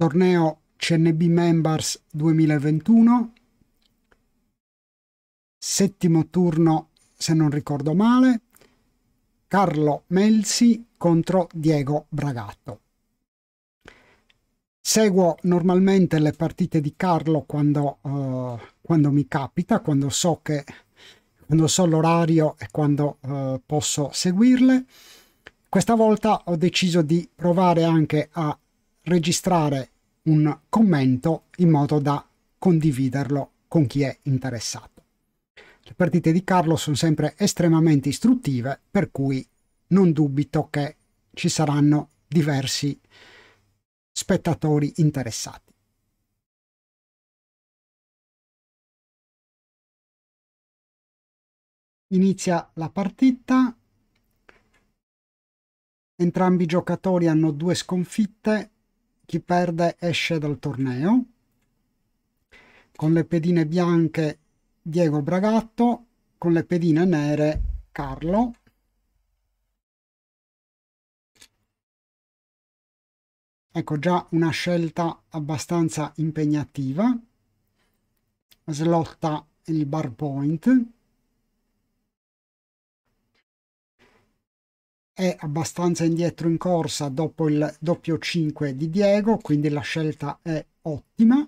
torneo CNB Members 2021, settimo turno se non ricordo male, Carlo Melzi contro Diego Bragato. Seguo normalmente le partite di Carlo quando, uh, quando mi capita, quando so, so l'orario e quando uh, posso seguirle. Questa volta ho deciso di provare anche a registrare un commento in modo da condividerlo con chi è interessato. Le partite di Carlo sono sempre estremamente istruttive, per cui non dubito che ci saranno diversi spettatori interessati. Inizia la partita. Entrambi i giocatori hanno due sconfitte, chi perde esce dal torneo. Con le pedine bianche Diego Bragatto, con le pedine nere Carlo. Ecco già una scelta abbastanza impegnativa. Slotta il bar point. è abbastanza indietro in corsa dopo il doppio 5 di Diego, quindi la scelta è ottima.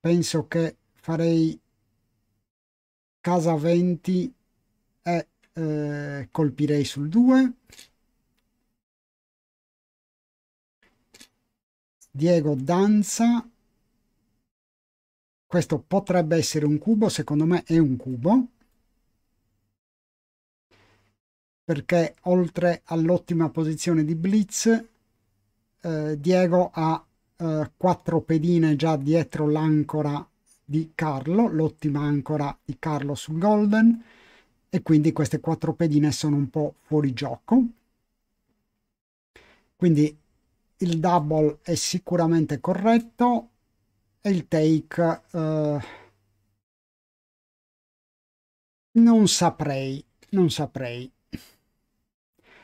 Penso che farei casa 20 e eh, colpirei sul 2. Diego danza questo potrebbe essere un cubo, secondo me è un cubo, perché oltre all'ottima posizione di Blitz, eh, Diego ha eh, quattro pedine già dietro l'ancora di Carlo, l'ottima ancora di Carlo su Golden, e quindi queste quattro pedine sono un po' fuori gioco. Quindi il double è sicuramente corretto, è il take... Uh, non saprei, non saprei.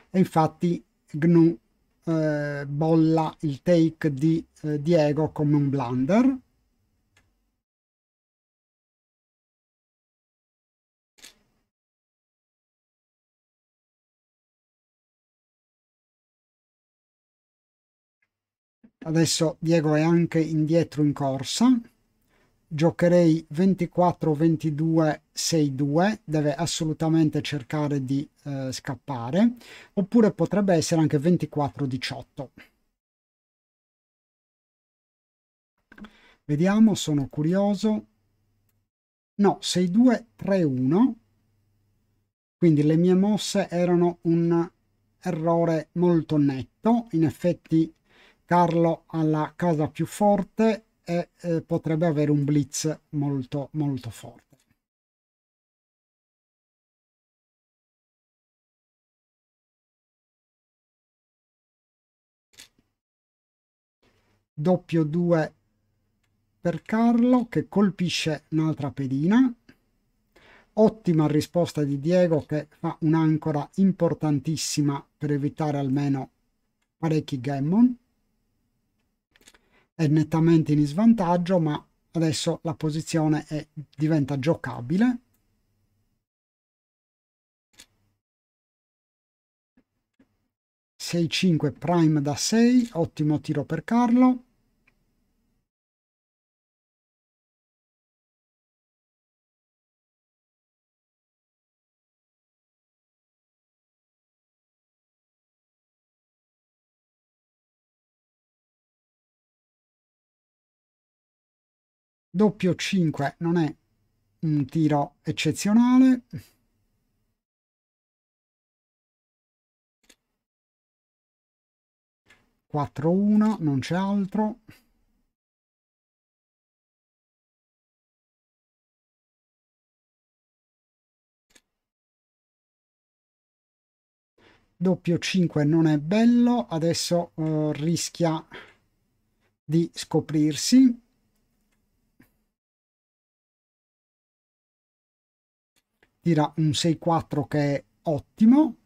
E infatti GNU eh, bolla il take di eh, Diego come un blunder Adesso Diego è anche indietro in corsa. Giocherei 24-22-6-2, deve assolutamente cercare di eh, scappare, oppure potrebbe essere anche 24-18. Vediamo, sono curioso. No, 6-2-3-1. Quindi le mie mosse erano un errore molto netto. In effetti portarlo alla casa più forte e eh, potrebbe avere un blitz molto molto forte. doppio 2 per Carlo che colpisce un'altra pedina ottima risposta di Diego che fa un'ancora importantissima per evitare almeno parecchi gammon è nettamente in svantaggio, ma adesso la posizione è, diventa giocabile. Sei 5 prime da 6, ottimo tiro per Carlo. doppio 5 non è un tiro eccezionale Quattro uno, non c'è altro. doppio 5 non è bello, adesso eh, rischia di scoprirsi. tira un 6-4 che è ottimo.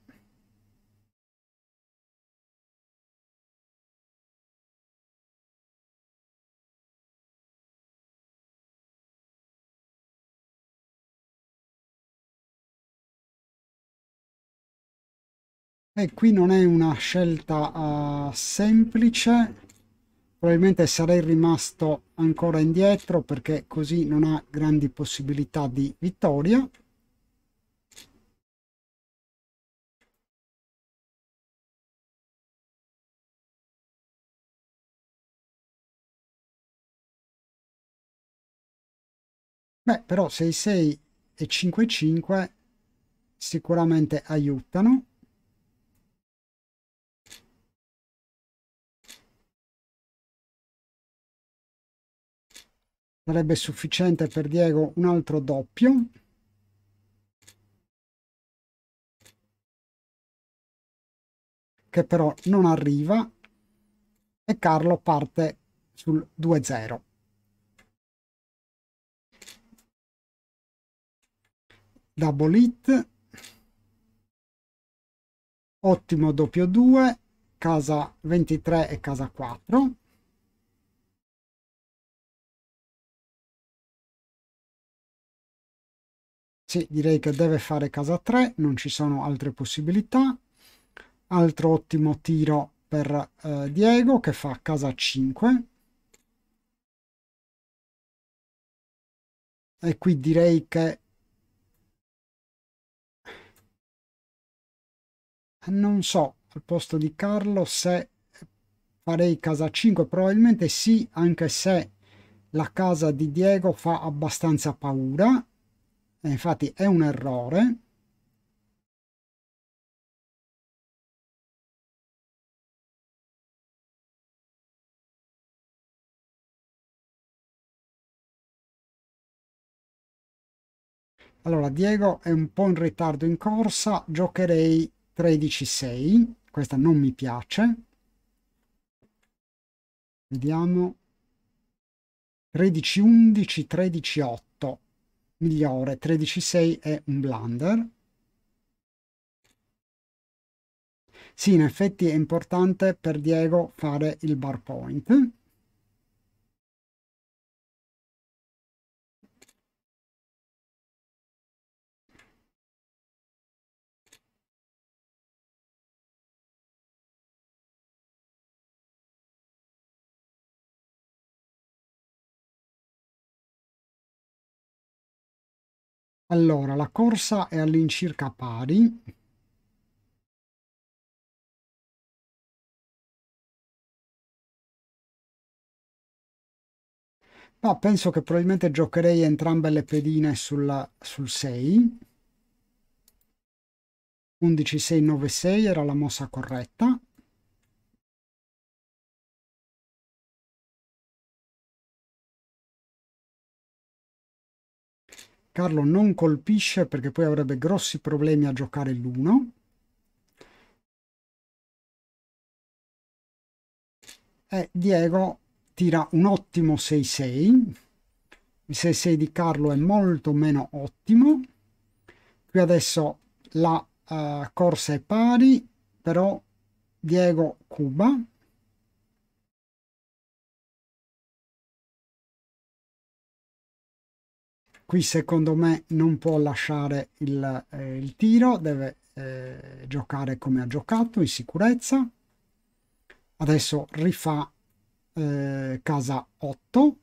E qui non è una scelta uh, semplice, probabilmente sarei rimasto ancora indietro perché così non ha grandi possibilità di vittoria. Beh, però 6-6 e 5-5 sicuramente aiutano. Sarebbe sufficiente per Diego un altro doppio. Che però non arriva. E Carlo parte sul 2-0. double hit ottimo doppio 2 casa 23 e casa 4 Sì, direi che deve fare casa 3, non ci sono altre possibilità. Altro ottimo tiro per eh, Diego che fa casa 5. E qui direi che non so al posto di Carlo se farei casa 5 probabilmente sì anche se la casa di Diego fa abbastanza paura e eh, infatti è un errore Allora, Diego è un po' in ritardo in corsa, giocherei 13.6, questa non mi piace. Vediamo. 13.11, 13.8, migliore. 13.6 è un blunder. Sì, in effetti è importante per Diego fare il bar point. Allora, la corsa è all'incirca pari. Ma penso che probabilmente giocherei entrambe le pedine sulla, sul 6. 11-6-9-6 era la mossa corretta. Carlo non colpisce perché poi avrebbe grossi problemi a giocare l'1. E Diego tira un ottimo 6-6. Il 6-6 di Carlo è molto meno ottimo. Qui adesso la uh, corsa è pari, però Diego cuba qui secondo me non può lasciare il, eh, il tiro deve eh, giocare come ha giocato in sicurezza adesso rifà eh, casa 8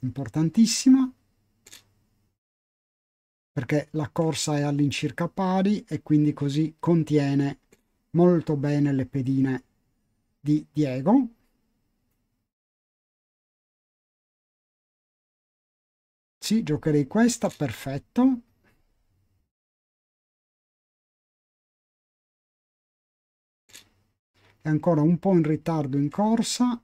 importantissima perché la corsa è all'incirca pari e quindi così contiene molto bene le pedine di Diego sì, giocherei questa, perfetto. È ancora un po' in ritardo in corsa.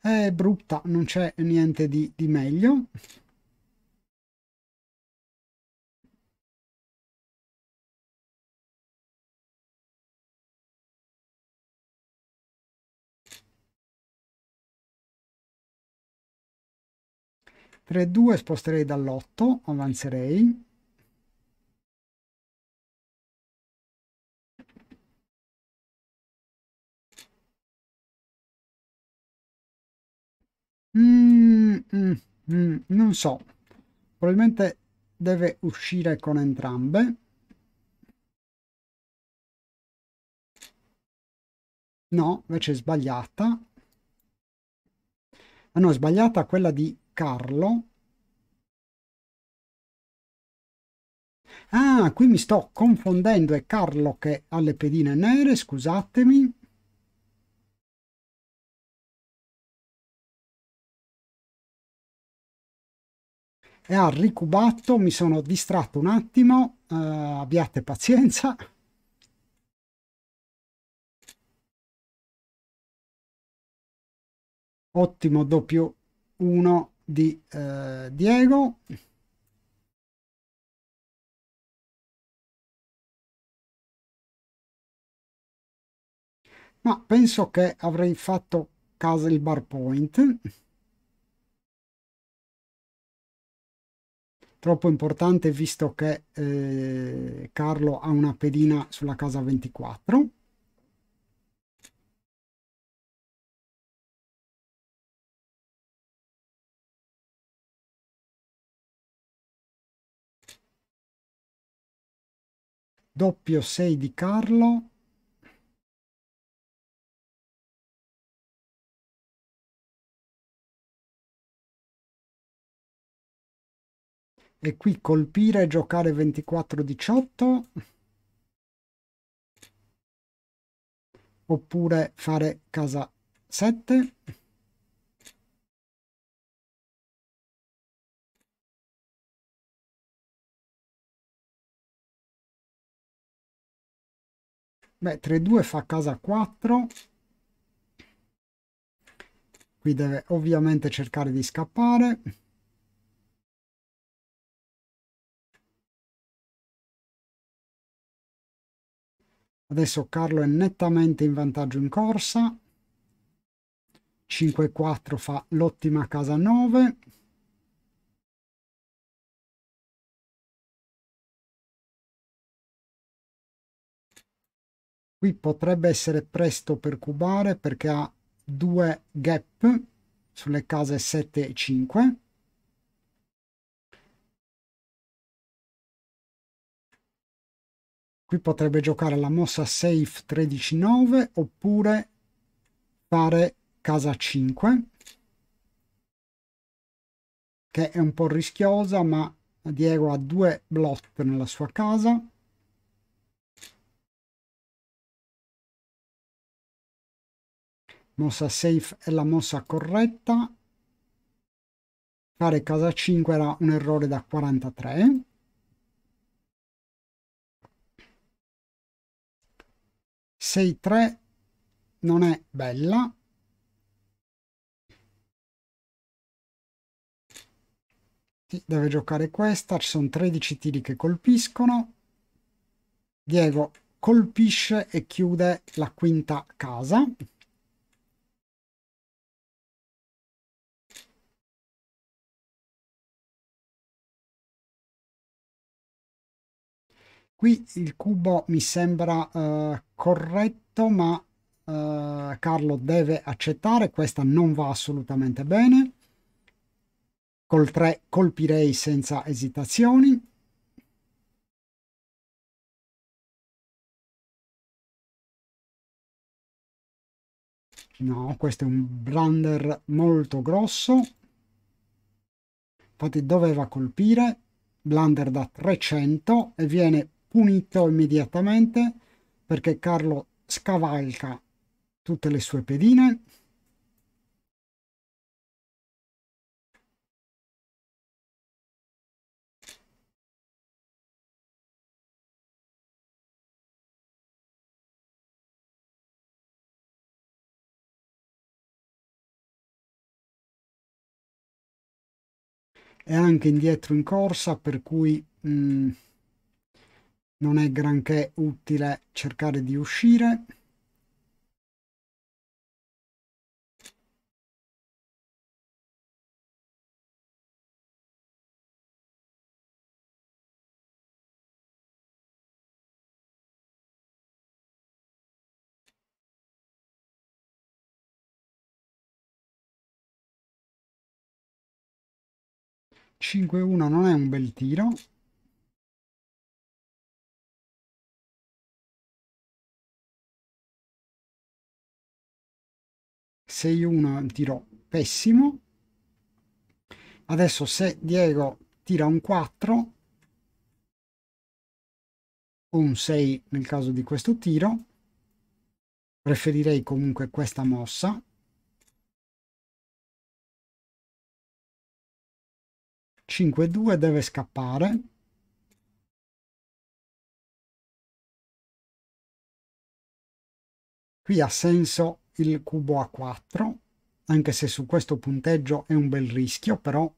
È brutta, non c'è niente di, di meglio. 3-2 sposterei dall'8, avanzerei. Mm, mm, mm, non so, probabilmente deve uscire con entrambe. No, invece è sbagliata. Ah no, è sbagliata quella di Carlo. Ah, qui mi sto confondendo, è Carlo che ha le pedine nere, scusatemi. E ha ricubato, mi sono distratto un attimo, uh, abbiate pazienza. Ottimo doppio 1 di eh, Diego. Ma penso che avrei fatto casa il bar point. Troppo importante visto che eh, Carlo ha una pedina sulla casa 24. doppio 6 di Carlo. E qui colpire e giocare 24-18. Oppure fare casa 7. Beh, 3-2 fa casa 4. Qui deve ovviamente cercare di scappare. Adesso Carlo è nettamente in vantaggio in corsa. 5-4 fa l'ottima casa 9. Qui potrebbe essere presto per cubare perché ha due gap sulle case 7 e 5. Qui potrebbe giocare la mossa safe 13-9 oppure fare casa 5 che è un po' rischiosa ma Diego ha due blot nella sua casa mossa safe è la mossa corretta fare casa 5 era un errore da 43 6 3 non è bella deve giocare questa ci sono 13 tiri che colpiscono Diego colpisce e chiude la quinta casa Qui il cubo mi sembra uh, corretto, ma uh, Carlo deve accettare. Questa non va assolutamente bene. Col 3 colpirei senza esitazioni. No, questo è un brander molto grosso. Infatti doveva colpire. Blander da 300 e viene punito immediatamente perché Carlo scavalca tutte le sue pedine. è anche indietro in corsa per cui mh, mm, non è granché utile cercare di uscire. Cinque uno non è un bel tiro. 6-1 tiro pessimo. Adesso se Diego tira un 4 o un 6 nel caso di questo tiro, preferirei comunque questa mossa. Cinque due deve scappare. Qui ha senso il cubo a 4, anche se su questo punteggio è un bel rischio, però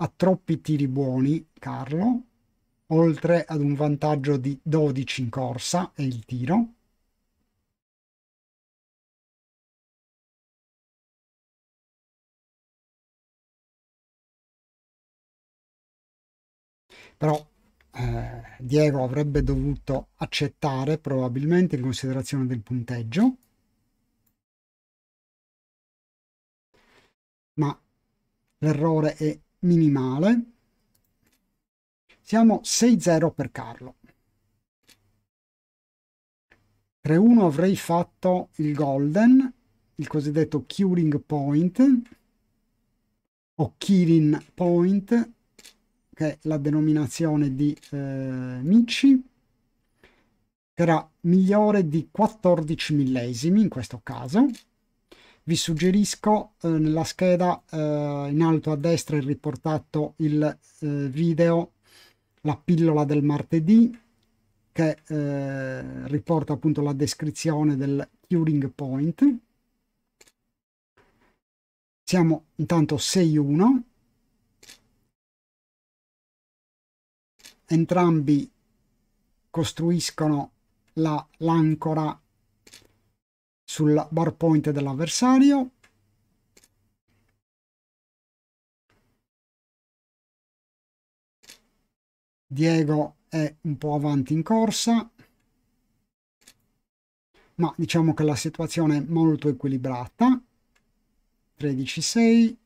ha troppi tiri buoni Carlo, oltre ad un vantaggio di 12 in corsa e il tiro. Però eh, Diego avrebbe dovuto accettare probabilmente in considerazione del punteggio. ma l'errore è minimale. Siamo 6-0 per Carlo. 3-1 avrei fatto il golden, il cosiddetto curing point o Kirin Point, che è la denominazione di eh, Michi, che era migliore di 14 millesimi in questo caso vi suggerisco eh, nella scheda eh, in alto a destra è riportato il eh, video la pillola del martedì che eh, riporta appunto la descrizione del curing point siamo intanto 6-1 entrambi costruiscono l'ancora la, sulla bar point dell'avversario. Diego è un po' avanti in corsa, ma diciamo che la situazione è molto equilibrata. 13-6.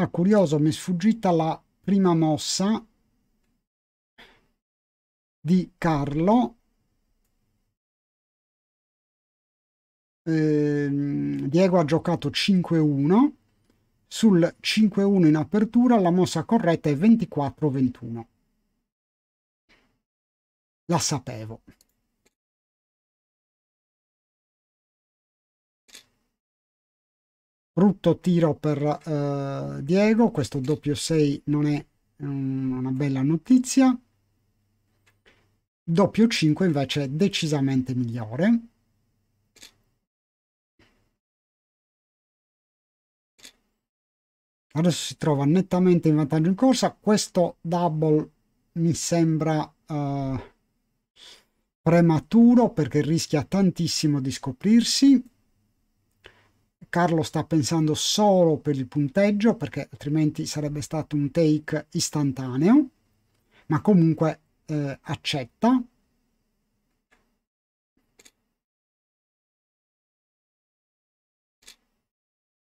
Ah, curioso, mi è sfuggita la prima mossa di Carlo. Eh, Diego ha giocato 5-1. Sul 5-1 in apertura la mossa corretta è 24-21. La sapevo. brutto tiro per uh, Diego questo doppio 6 non è um, una bella notizia doppio 5 invece è decisamente migliore adesso si trova nettamente in vantaggio in corsa questo double mi sembra uh, prematuro perché rischia tantissimo di scoprirsi Carlo sta pensando solo per il punteggio perché altrimenti sarebbe stato un take istantaneo, ma comunque eh, accetta.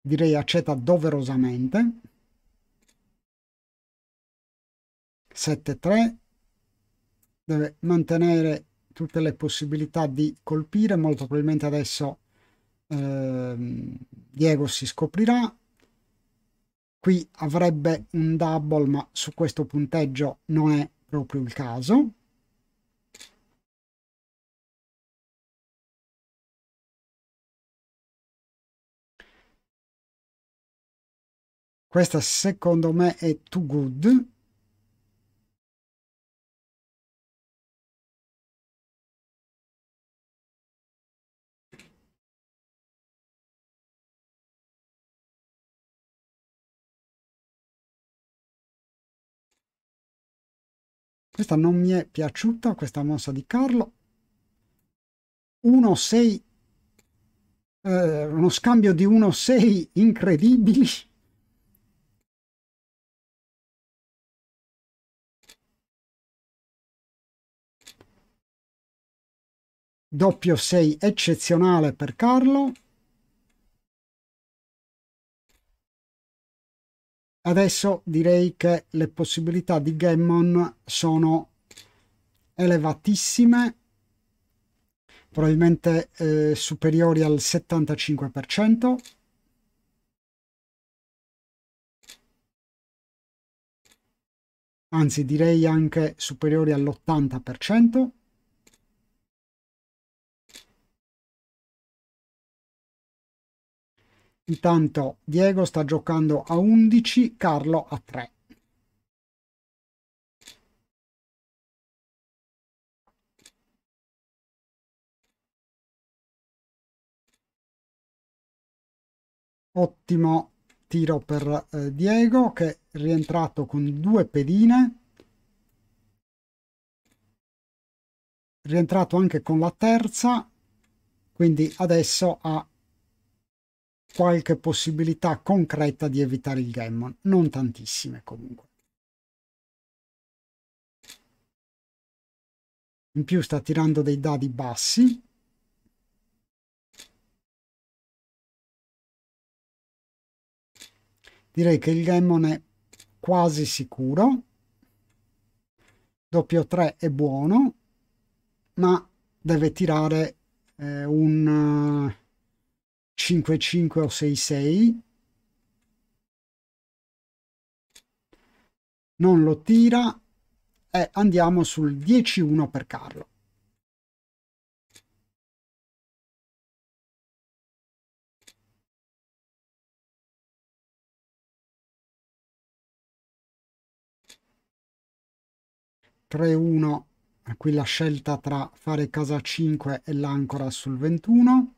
Direi accetta doverosamente. 7-3 deve mantenere tutte le possibilità di colpire, molto probabilmente adesso eh, Diego si scoprirà qui avrebbe un double ma su questo punteggio non è proprio il caso questa secondo me è too good Questa non mi è piaciuta, questa mossa di Carlo. 1-6, eh, uno scambio di 1-6 incredibili. Doppio 6 eccezionale per Carlo. Adesso direi che le possibilità di Gammon sono elevatissime, probabilmente eh, superiori al 75%. Anzi, direi anche superiori all'80%. Intanto Diego sta giocando a 11, Carlo a 3. Ottimo tiro per eh, Diego che è rientrato con due pedine. Rientrato anche con la terza, quindi adesso ha qualche possibilità concreta di evitare il Gammon, non tantissime comunque. In più sta tirando dei dadi bassi. Direi che il Gammon è quasi sicuro. Doppio 3 è buono, ma deve tirare eh, un 5-5 o 6-6. Non lo tira e andiamo sul 10-1 per Carlo. Tre uno qui la scelta tra fare casa 5 e l'ancora sul 21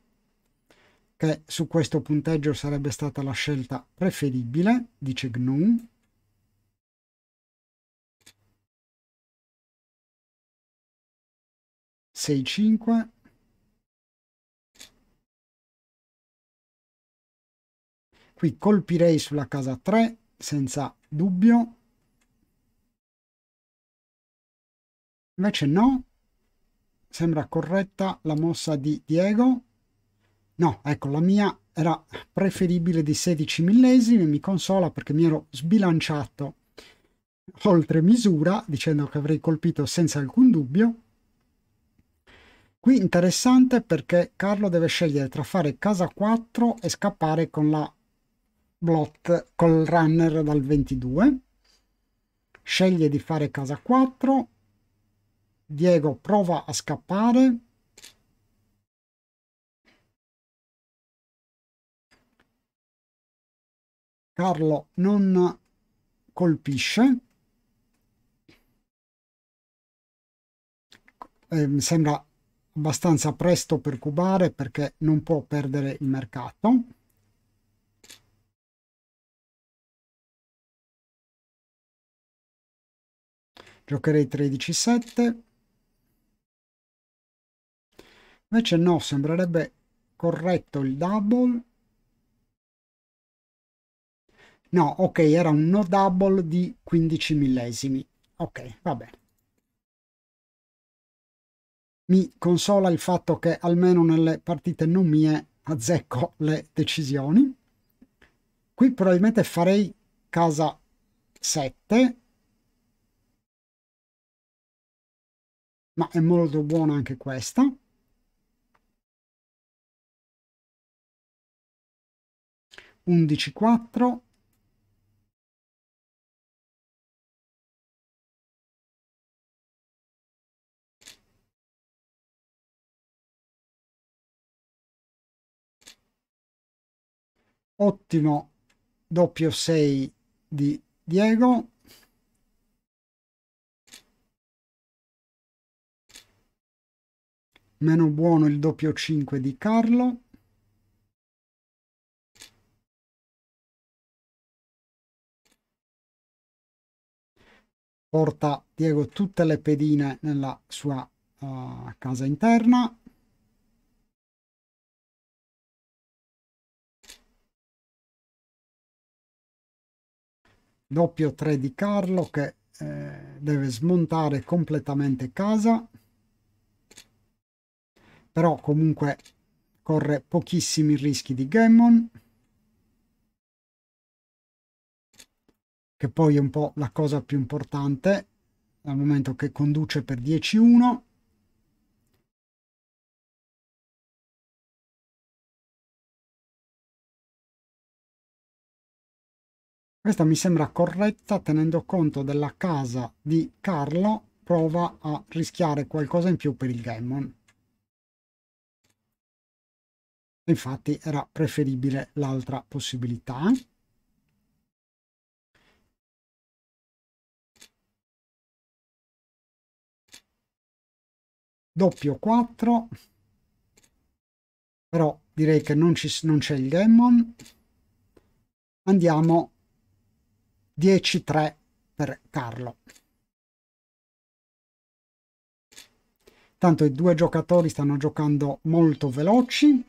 che su questo punteggio sarebbe stata la scelta preferibile, dice GNU. Sei cinque. Qui colpirei sulla casa 3 senza dubbio. Invece no, sembra corretta la mossa di Diego. No, ecco, la mia era preferibile di 16 millesimi, mi consola perché mi ero sbilanciato oltre misura, dicendo che avrei colpito senza alcun dubbio. Qui interessante perché Carlo deve scegliere tra fare casa 4 e scappare con la blot col runner dal 22. Sceglie di fare casa 4. Diego prova a scappare, Carlo non colpisce. Eh, sembra abbastanza presto per cubare perché non può perdere il mercato. Giocherei 13-7. Invece no, sembrerebbe corretto il double. No, ok, era un no double di 15 millesimi. Ok, vabbè. Mi consola il fatto che almeno nelle partite non mie azzecco le decisioni. Qui probabilmente farei casa 7. Ma è molto buona anche questa. Undici quattro. ottimo doppio 6 di Diego meno buono il doppio 5 di Carlo porta Diego tutte le pedine nella sua uh, casa interna doppio 3 di Carlo che eh, deve smontare completamente casa però comunque corre pochissimi rischi di Gammon che poi è un po' la cosa più importante dal momento che conduce per 10-1 Questa mi sembra corretta tenendo conto della casa di Carlo, prova a rischiare qualcosa in più per il Gammon. Infatti era preferibile l'altra possibilità. doppio 4 però direi che non c'è il Gammon andiamo 10-3 per Carlo. Tanto i due giocatori stanno giocando molto veloci,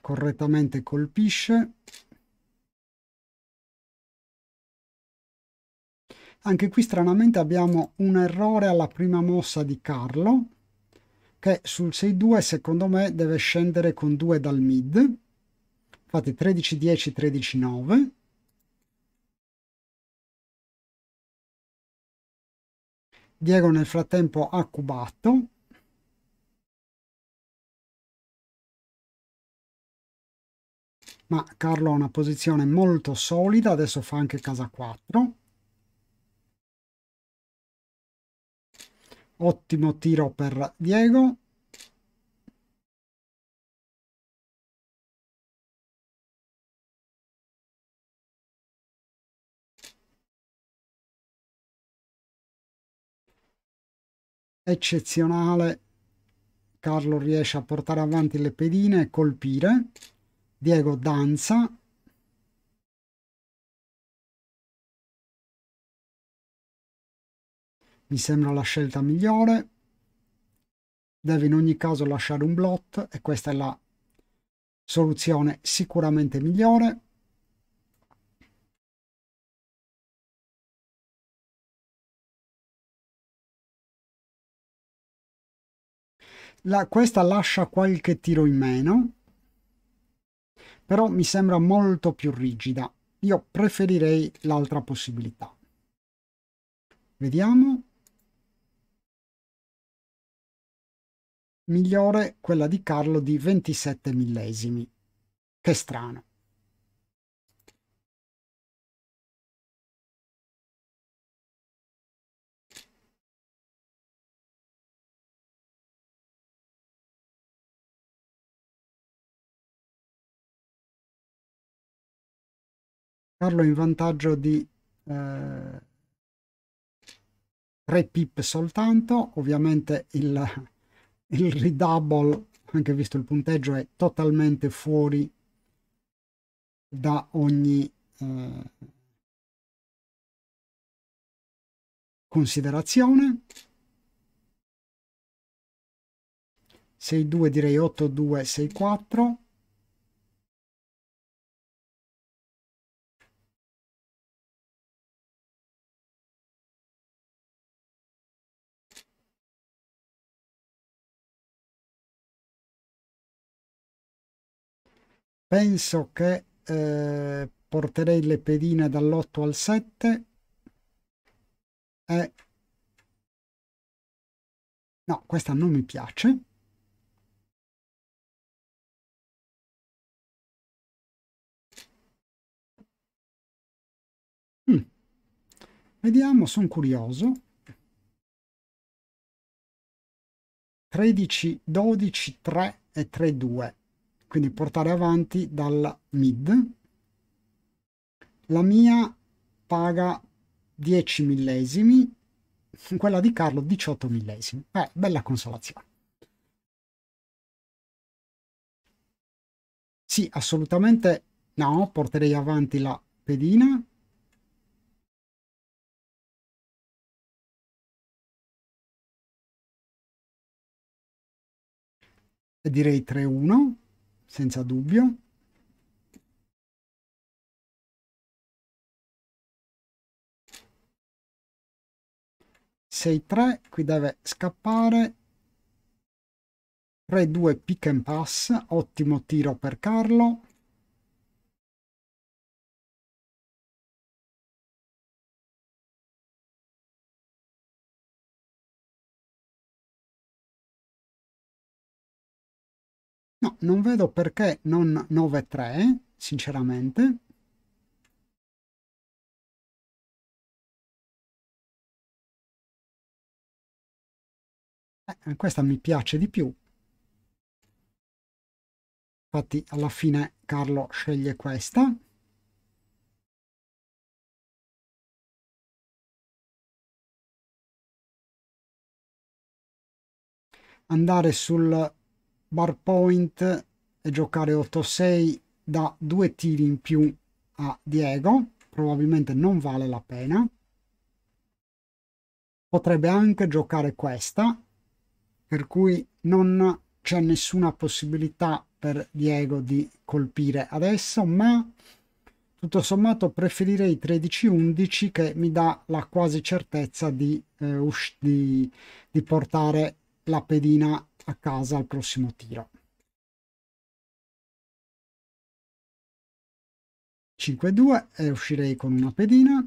correttamente colpisce. Anche qui stranamente abbiamo un errore alla prima mossa di Carlo, che sul 6-2 secondo me deve scendere con 2 dal mid. Infatti 13-10, 13-9. Diego nel frattempo ha cubato ma Carlo ha una posizione molto solida, adesso fa anche casa 4. Ottimo tiro per Diego. Eccezionale. Carlo riesce a portare avanti le pedine e colpire. Diego Danza, mi sembra la scelta migliore. Deve in ogni caso lasciare un blot e questa è la soluzione sicuramente migliore. La, questa lascia qualche tiro in meno però mi sembra molto più rigida. Io preferirei l'altra possibilità. Vediamo. Migliore quella di Carlo di 27 millesimi. Che strano. Carlo in vantaggio di eh, 3 pip soltanto, ovviamente il, il redouble, anche visto il punteggio, è totalmente fuori da ogni eh, considerazione. 6-2 direi 8-2-6-4. penso che eh, porterei le pedine dall'8 al 7 e no questa non mi piace mm. vediamo sono curioso 13 12 3 e 3 2 quindi portare avanti dalla mid. La mia paga 10 millesimi, quella di Carlo 18 millesimi. Eh, bella consolazione. Sì, assolutamente no, porterei avanti la pedina. E direi 3-1 senza dubbio. Sei 3 qui deve scappare. 3-2 pick and pass, ottimo tiro per Carlo. No, non vedo perché non 9-3, sinceramente. Eh, eh, questa mi piace di più. Infatti alla fine Carlo sceglie questa. Andare sul bar point e giocare 8-6 da due tiri in più a Diego probabilmente non vale la pena potrebbe anche giocare questa per cui non c'è nessuna possibilità per Diego di colpire adesso ma tutto sommato preferirei 13-11 che mi dà la quasi certezza di, eh, di, di portare la pedina a casa al prossimo tiro. 5-2 e uscirei con una pedina.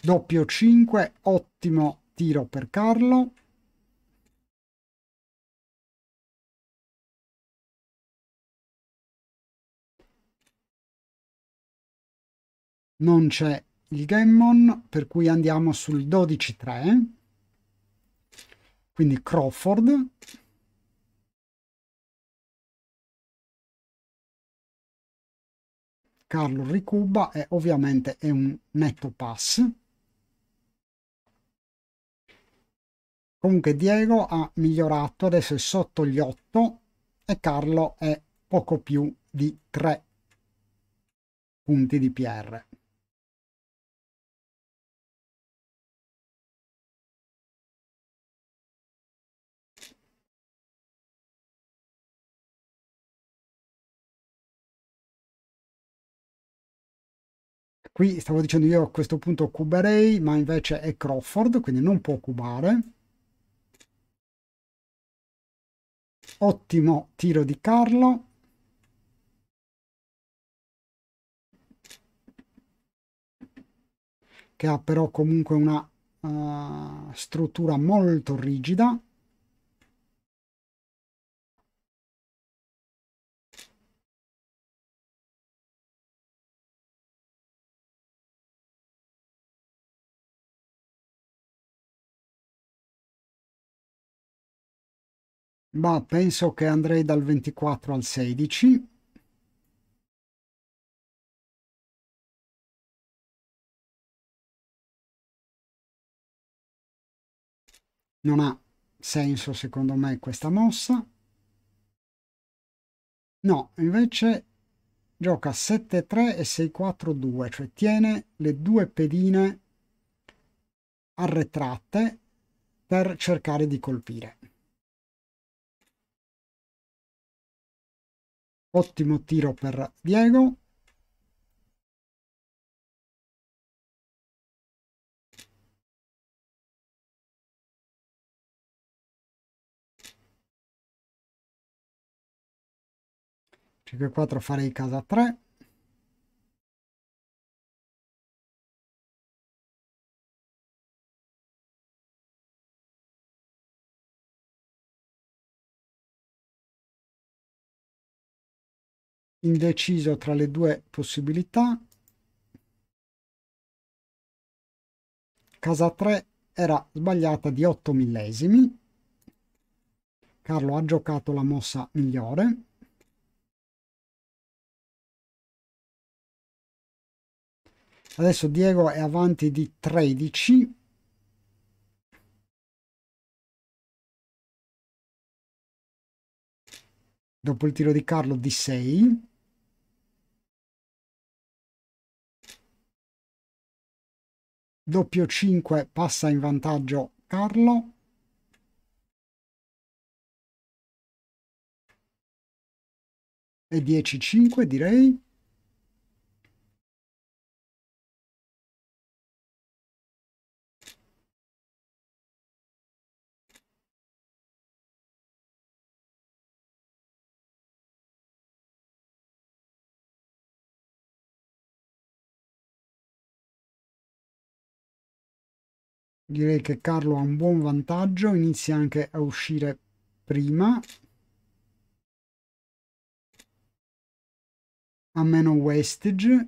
Doppio 5, ottimo tiro per Carlo. Non c'è il Gammon, per cui andiamo sul 12-3 quindi Crawford. Carlo Ricuba e ovviamente è un netto pass. Comunque Diego ha migliorato, adesso è sotto gli 8 e Carlo è poco più di 3 punti di PR. Qui stavo dicendo io a questo punto cuberei, ma invece è Crawford, quindi non può cubare. Ottimo tiro di Carlo. Che ha però comunque una uh, struttura molto rigida. Ma boh, penso che andrei dal 24 al 16. Non ha senso secondo me questa mossa. No, invece gioca 7-3 e 6-4-2, cioè tiene le due pedine arretrate per cercare di colpire. Ottimo tiro per Diego. C4 farei casa 3 indeciso tra le due possibilità. Casa 3 era sbagliata di 8 millesimi. Carlo ha giocato la mossa migliore. Adesso Diego è avanti di 13 dopo il tiro di Carlo di 6. Doppio 5 passa in vantaggio Carlo. E 10-5 direi. direi che Carlo ha un buon vantaggio, inizia anche a uscire prima. a meno wastage.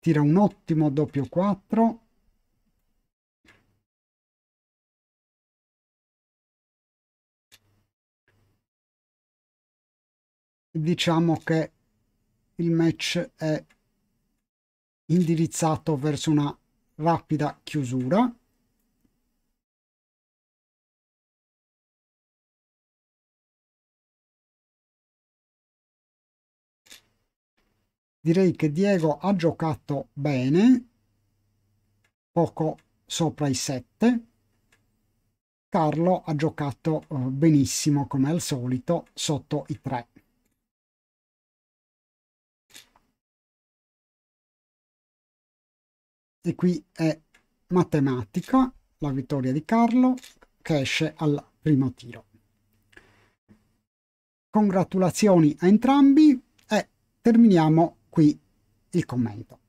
Tira un ottimo doppio 4. diciamo che il match è indirizzato verso una rapida chiusura. Direi che Diego ha giocato bene, poco sopra i 7. Carlo ha giocato eh, benissimo come al solito sotto i 3. e qui è matematica la vittoria di Carlo che esce al primo tiro. Congratulazioni a entrambi e terminiamo qui il commento.